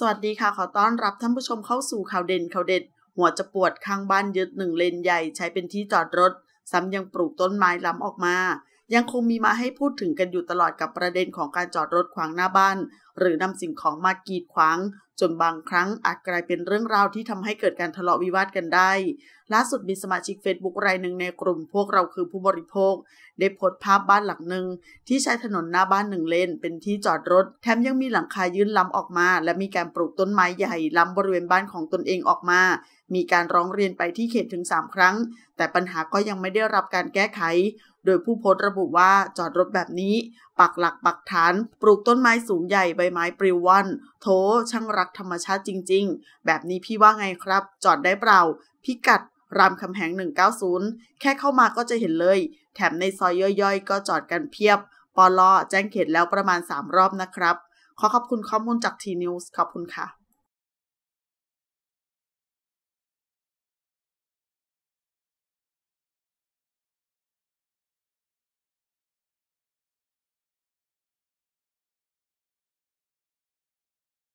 สวัสดีค่ะขอต้อนรับท่านผู้ชมเข้าสู่ข่าวเด่นข่าวเด็ดหัวจะปวดข้างบ้านยึดหนึ่งเลนใหญ่ใช้เป็นที่จอดรถ ซ้ำยังปลูกต้นไม้ล้ำออกมา ยังคงมีมาให้พูดถึงกันอยู่ตลอดกับประเด็นของการจอดรถขวางหน้าบ้านหรือนำสิ่งของมากีดขวาง จนบางครั้งอาจกลายเป็นเรื่องราวที่ทำให้เกิดการทะเลาะวิวาทกันได้ ล่าสุดมีสมาชิก Facebook รายหนึ่งในกลุ่มพวกเราคือผู้บริโภคได้โพสต์ภาพบ้านหลังหนึ่ง ที่ใช้ถนนหน้าบ้านหนึ่งเลนเป็นที่จอดรถแถมยังมีหลังคายื่นล้ำออกมา และมีการปลูกต้นไม้ใหญ่ล้ำบริเวณบ้านของตนเองออกมา มีการร้องเรียนไปที่เขตถึง3ครั้ง แต่ปัญหาก็ยังไม่ได้รับการแก้ไข โดยผู้โพสต์ระบุว่าจอดรถแบบนี้ปักหลักปักฐาน ปลูกต้นไม้สูงใหญ่ใบไม้ปลิวว่อนโถช่างรักธรรมชาติจริงๆ แบบนี้พี่ว่าไงครับ จอดได้เปล่า พิกัด รามคำแหง 190 แค่เข้ามาก็จะเห็นเลย แถมในซอยย่อยๆ ก็จอดกันเพียบปอลอแจ้งเขตแล้วประมาณ 3 รอบนะครับ ขอขอบคุณข้อมูลจากทีนิวส์ ขอบคุณค่ะ